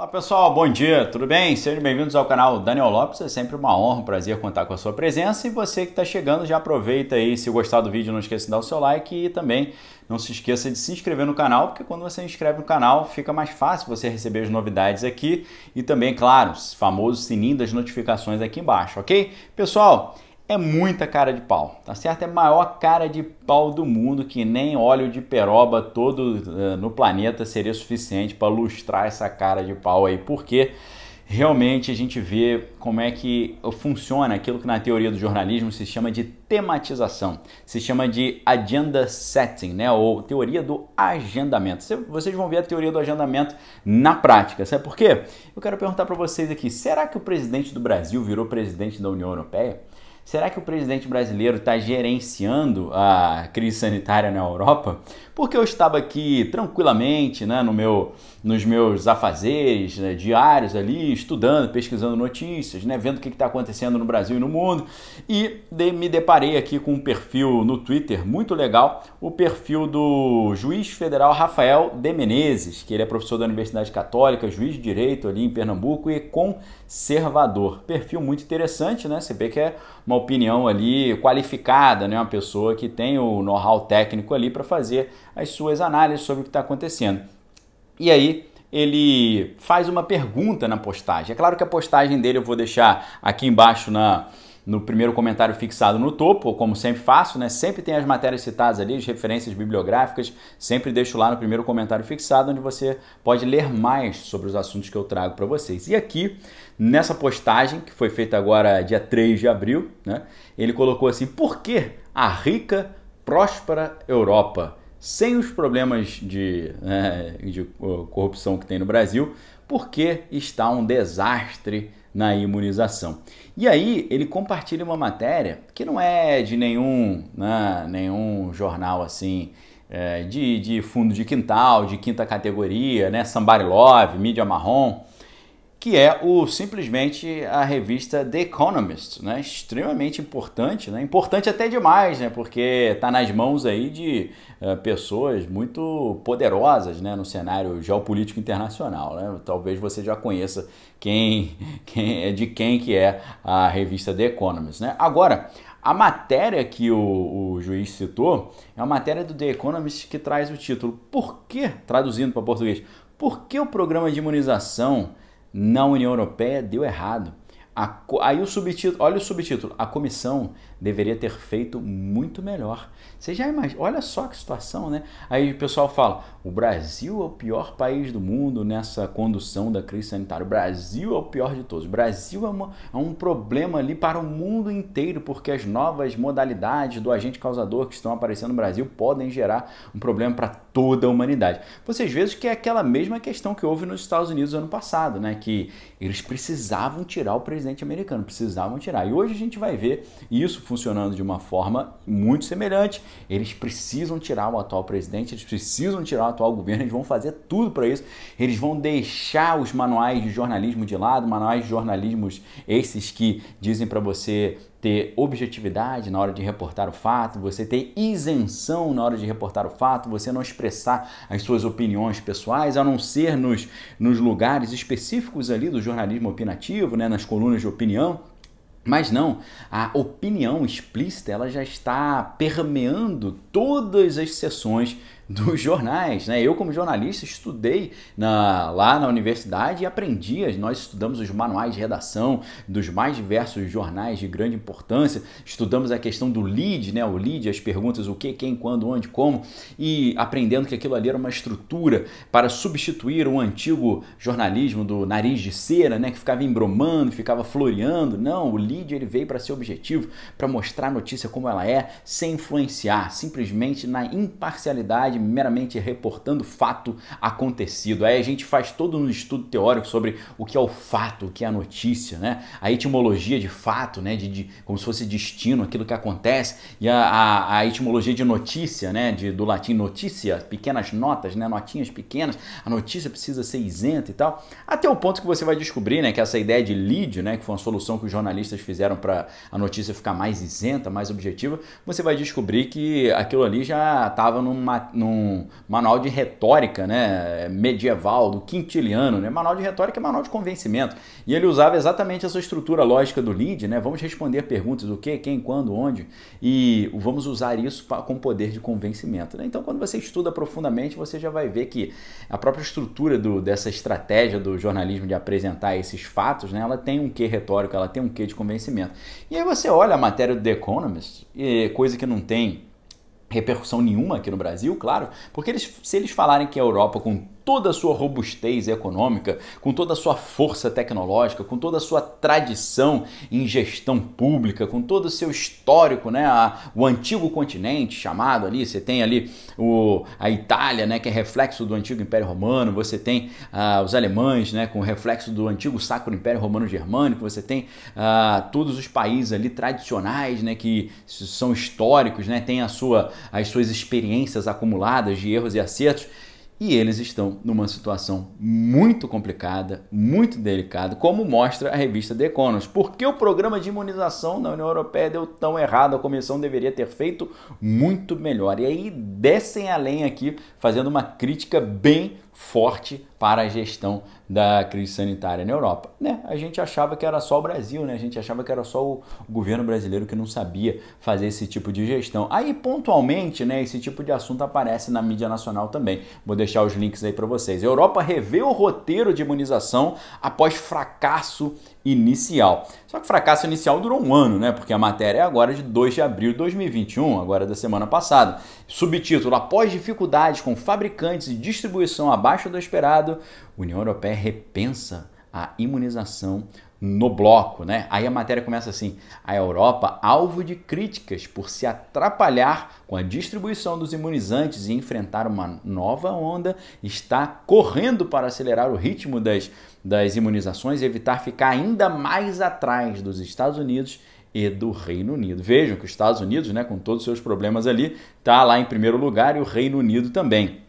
Olá pessoal, bom dia, tudo bem? Sejam bem-vindos ao canal Daniel Lopes, é sempre uma honra, um prazer contar com a sua presença e você que está chegando já aproveita aí, se gostar do vídeo não esqueça de dar o seu like e também não se esqueça de se inscrever no canal, porque quando você se inscreve no canal fica mais fácil você receber as novidades aqui e também, claro, o famoso sininho das notificações aqui embaixo, ok? Pessoal, é muita cara de pau, tá certo? É a maior cara de pau do mundo que nem óleo de peroba todo uh, no planeta seria suficiente para lustrar essa cara de pau aí, porque realmente a gente vê como é que funciona aquilo que na teoria do jornalismo se chama de tematização, se chama de agenda setting, né? Ou teoria do agendamento. Vocês vão ver a teoria do agendamento na prática, sabe por quê? Eu quero perguntar para vocês aqui: será que o presidente do Brasil virou presidente da União Europeia? Será que o presidente brasileiro está gerenciando a crise sanitária na Europa? Porque eu estava aqui tranquilamente, né, no meu nos meus afazeres né, diários ali, estudando, pesquisando notícias, né, vendo o que está acontecendo no Brasil e no mundo. E de, me deparei aqui com um perfil no Twitter muito legal, o perfil do juiz federal Rafael de Menezes, que ele é professor da Universidade Católica, juiz de Direito ali em Pernambuco e conservador. Perfil muito interessante, né? Você vê que é uma opinião ali qualificada, né? Uma pessoa que tem o know-how técnico ali para fazer as suas análises sobre o que está acontecendo. E aí ele faz uma pergunta na postagem. É claro que a postagem dele eu vou deixar aqui embaixo na, no primeiro comentário fixado no topo, como sempre faço, né? Sempre tem as matérias citadas ali, as referências bibliográficas, sempre deixo lá no primeiro comentário fixado, onde você pode ler mais sobre os assuntos que eu trago para vocês. E aqui, nessa postagem, que foi feita agora dia 3 de abril, né? Ele colocou assim: por que a rica, próspera Europa? sem os problemas de, né, de eh, corrupção que tem no Brasil, porque está um desastre na imunização. E aí ele compartilha uma matéria que não é de nenhum, né, nenhum jornal assim é, de, de fundo de quintal, de quinta categoria, né? Love, mídia marrom que é o simplesmente a revista The Economist, né? Extremamente importante, né? Importante até demais, né? Porque está nas mãos aí de eh, pessoas muito poderosas, né? No cenário geopolítico internacional, né? Talvez você já conheça quem, quem é de quem que é a revista The Economist, né? Agora a matéria que o, o, juiz citou é a matéria do The Economist que traz o título Por que, traduzindo para português, por que o programa de imunização na União Europeia deu errado. A, aí o subtítulo, olha o subtítulo, a comissão deveria ter feito muito melhor. Você já imagina, olha só que situação, né? Aí o pessoal fala: o Brasil é o pior país do mundo nessa condução da crise sanitária. O Brasil é o pior de todos. O Brasil é, uma, é um problema ali para o mundo inteiro, porque as novas modalidades do agente causador que estão aparecendo no Brasil podem gerar um problema para toda a humanidade. Vocês veem que é aquela mesma questão que houve nos Estados Unidos ano passado, né? Que eles precisavam tirar o presidente americano, precisavam tirar. E hoje a gente vai ver, e isso funcionando de uma forma muito semelhante. Eles precisam tirar o atual presidente, eles precisam tirar o atual governo, eles vão fazer tudo para isso. Eles vão deixar os manuais de jornalismo de lado, manuais de jornalismos esses que dizem para você ter objetividade na hora de reportar o fato, você ter isenção na hora de reportar o fato, você não expressar as suas opiniões pessoais, a não ser nos, nos lugares específicos ali do jornalismo opinativo, né, nas colunas de opinião. Mas não, a opinião explícita ela já está permeando todas as sessões dos jornais. Né? Eu, como jornalista, estudei na, lá na universidade e aprendi. Nós estudamos os manuais de redação dos mais diversos jornais de grande importância, estudamos a questão do lead, né? o lead, as perguntas, o que, quem, quando, onde, como, e aprendendo que aquilo ali era uma estrutura para substituir o antigo jornalismo do nariz de cera, né? que ficava embromando, ficava floreando. Não, o lead ele veio para ser objetivo, para mostrar a notícia como ela é, sem influenciar, simplesmente na imparcialidade meramente reportando fato acontecido. Aí a gente faz todo um estudo teórico sobre o que é o fato, o que é a notícia, né? A etimologia de fato, né? De, de como se fosse destino, aquilo que acontece, e a, a, a etimologia de notícia, né? De, do latim notícia, pequenas notas, né? Notinhas pequenas. A notícia precisa ser isenta e tal. Até o ponto que você vai descobrir, né? Que essa ideia de lead, né? Que foi uma solução que os jornalistas fizeram para a notícia ficar mais isenta, mais objetiva. Você vai descobrir que aquilo ali já estava numa, numa num manual de retórica né, medieval, do quintiliano. Né? Manual de retórica é manual de convencimento. E ele usava exatamente essa estrutura lógica do lead, né? Vamos responder perguntas do que, quem, quando, onde, e vamos usar isso pra, com poder de convencimento. Né? Então, quando você estuda profundamente, você já vai ver que a própria estrutura do, dessa estratégia do jornalismo de apresentar esses fatos, né, ela tem um quê retórico, ela tem um quê de convencimento. E aí você olha a matéria do The Economist, coisa que não tem repercussão nenhuma aqui no Brasil, claro, porque eles, se eles falarem que a Europa com toda a sua robustez econômica, com toda a sua força tecnológica, com toda a sua tradição em gestão pública, com todo o seu histórico, né, a, o antigo continente chamado ali, você tem ali o, a Itália, né, que é reflexo do antigo Império Romano, você tem ah, os alemães, né, com reflexo do antigo Sacro Império Romano Germânico, você tem ah, todos os países ali tradicionais, né, que são históricos, né, tem a sua, as suas experiências acumuladas de erros e acertos e eles estão numa situação muito complicada, muito delicada, como mostra a revista The Economist. Por que o programa de imunização na União Europeia deu tão errado? A comissão deveria ter feito muito melhor. E aí descem a aqui, fazendo uma crítica bem forte para a gestão da crise sanitária na Europa. Né? A gente achava que era só o Brasil, né? a gente achava que era só o governo brasileiro que não sabia fazer esse tipo de gestão. Aí, pontualmente, né, esse tipo de assunto aparece na mídia nacional também. Vou deixar os links aí para vocês. Europa revê o roteiro de imunização após fracasso inicial. Só que o fracasso inicial durou um ano, né? Porque a matéria é agora de 2 de abril de 2021, agora da semana passada. Subtítulo: Após dificuldades com fabricantes e distribuição abaixo do esperado, União Europeia repensa a imunização no bloco, né? Aí a matéria começa assim: a Europa alvo de críticas por se atrapalhar com a distribuição dos imunizantes e enfrentar uma nova onda, está correndo para acelerar o ritmo das, das imunizações e evitar ficar ainda mais atrás dos Estados Unidos e do Reino Unido. Vejam que os Estados Unidos, né, com todos os seus problemas ali, tá lá em primeiro lugar e o Reino Unido também.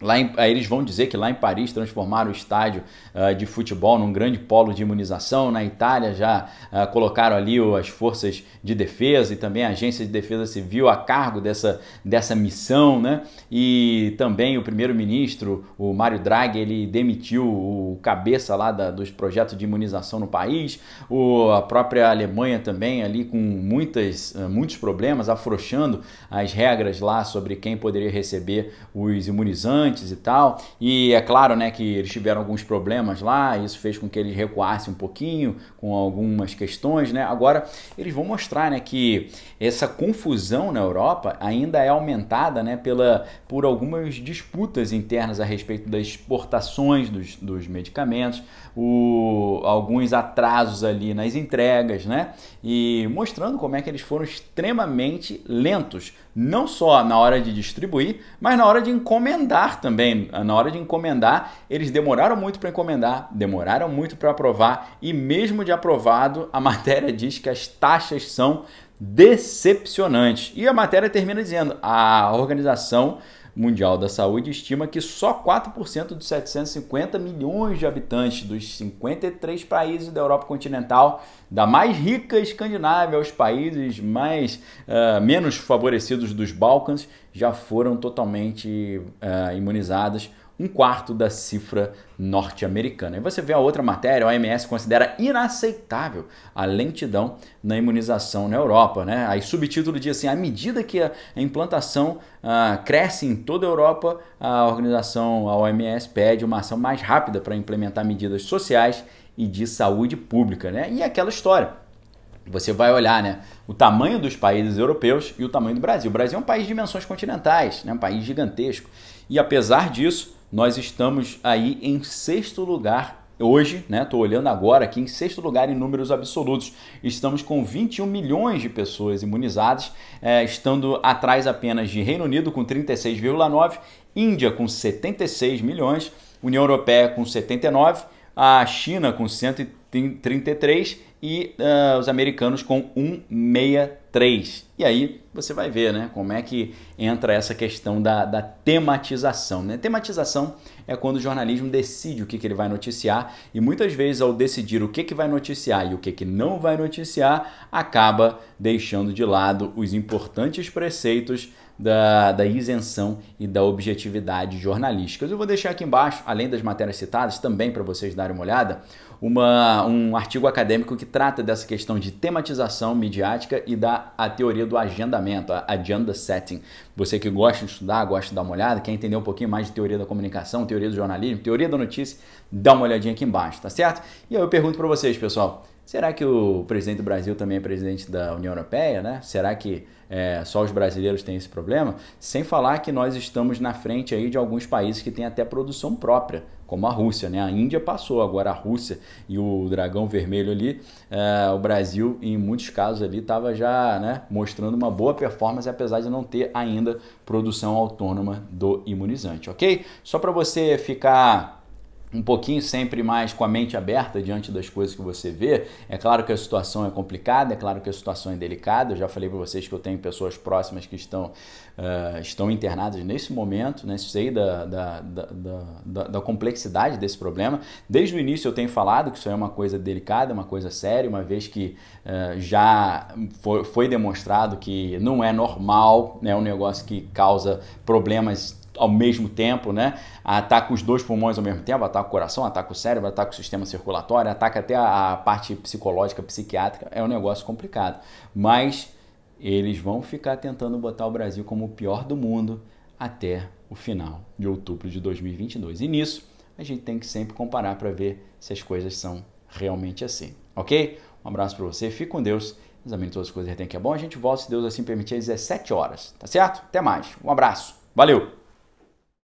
Lá em, eles vão dizer que lá em Paris transformaram o estádio uh, de futebol num grande polo de imunização. Na Itália já uh, colocaram ali o, as forças de defesa e também a agência de defesa civil a cargo dessa, dessa missão, né? E também o primeiro-ministro, o Mário Draghi, ele demitiu o cabeça lá da, dos projetos de imunização no país. O, a própria Alemanha também ali com muitas, uh, muitos problemas, afrouxando as regras lá sobre quem poderia receber os imunizantes antes e tal. E é claro, né, que eles tiveram alguns problemas lá, isso fez com que eles recuassem um pouquinho com algumas questões, né? Agora eles vão mostrar, né, que essa confusão na Europa ainda é aumentada, né, pela por algumas disputas internas a respeito das exportações dos, dos medicamentos, o, alguns atrasos ali nas entregas, né? E mostrando como é que eles foram extremamente lentos, não só na hora de distribuir, mas na hora de encomendar também, ah, na hora de encomendar, eles demoraram muito para encomendar, demoraram muito para aprovar e mesmo de aprovado, a matéria diz que as taxas são decepcionantes. E a matéria termina dizendo: a organização Mundial da Saúde estima que só 4% dos 750 milhões de habitantes dos 53 países da Europa continental, da mais rica Escandinávia aos países mais uh, menos favorecidos dos Balcãs, já foram totalmente uh, eh, imunizados um quarto da cifra norte-americana. E você vê a outra matéria, a OMS considera inaceitável a lentidão na imunização na Europa. Né? Aí subtítulo diz assim, à medida que a implantação ah, cresce em toda a Europa, a organização, a OMS, pede uma ação mais rápida para implementar medidas sociais e de saúde pública. Né? E aquela história, você vai olhar né, o tamanho dos países europeus e o tamanho do Brasil. O Brasil é um país de dimensões continentais, né, um país gigantesco. E apesar disso, nós estamos aí em sexto lugar hoje, né? Estou olhando agora aqui em sexto lugar em números absolutos. Estamos com 21 milhões de pessoas imunizadas, é, estando atrás apenas de Reino Unido com 36,9, Índia com 76 milhões, União Europeia com 79, a China com 133 e uh, os americanos com 163. E aí você vai ver né, como é que entra essa questão da, da tematização. Né? Tematização é quando o jornalismo decide o que, que ele vai noticiar e muitas vezes ao decidir o que, que vai noticiar e o que, que não vai noticiar, acaba deixando de lado os importantes preceitos da, da, isenção e da objetividade jornalísticas. Eu vou deixar aqui embaixo, além das matérias citadas, também para vocês darem uma olhada, uma, um artigo acadêmico que trata dessa questão de tematização midiática e da a teoria do agendamento, a agenda setting. Você que gosta de estudar, gosta de dar uma olhada, quer entender um pouquinho mais de teoria da comunicação, teoria do jornalismo, teoria da notícia, dá uma olhadinha aqui embaixo, tá certo? E aí eu pergunto para vocês, pessoal, Será que o presidente do Brasil também é presidente da União Europeia, né? Será que é, só os brasileiros têm esse problema? Sem falar que nós estamos na frente aí de alguns países que têm até produção própria, como a Rússia, né? A Índia passou, agora a Rússia e o dragão vermelho ali, é, o Brasil em muitos casos ali estava já né, mostrando uma boa performance, apesar de não ter ainda produção autônoma do imunizante, ok? Só para você ficar um pouquinho sempre mais com a mente aberta diante das coisas que você vê. É claro que a situação é complicada, é claro que a situação é delicada. Eu já falei para vocês que eu tenho pessoas próximas que estão, uh, estão internadas nesse momento, né? sei da, da, da, da, da complexidade desse problema. Desde o início eu tenho falado que isso é uma coisa delicada, uma coisa séria, uma vez que uh, já foi, foi demonstrado que não é normal, é né? um negócio que causa problemas ao mesmo tempo, né? Ataca os dois pulmões ao mesmo tempo, ataca o coração, ataca o cérebro, ataca o sistema circulatório, ataca até a, parte psicológica, psiquiátrica. É um negócio complicado. Mas eles vão ficar tentando botar o Brasil como o pior do mundo até o final de outubro de 2022. E nisso, a gente tem que sempre comparar para ver se as coisas são realmente assim, ok? Um abraço para você, fique com Deus, examine todas as coisas que tem que é bom, a gente volta, se Deus assim permitir, às 17 horas, tá certo? Até mais, um abraço, valeu!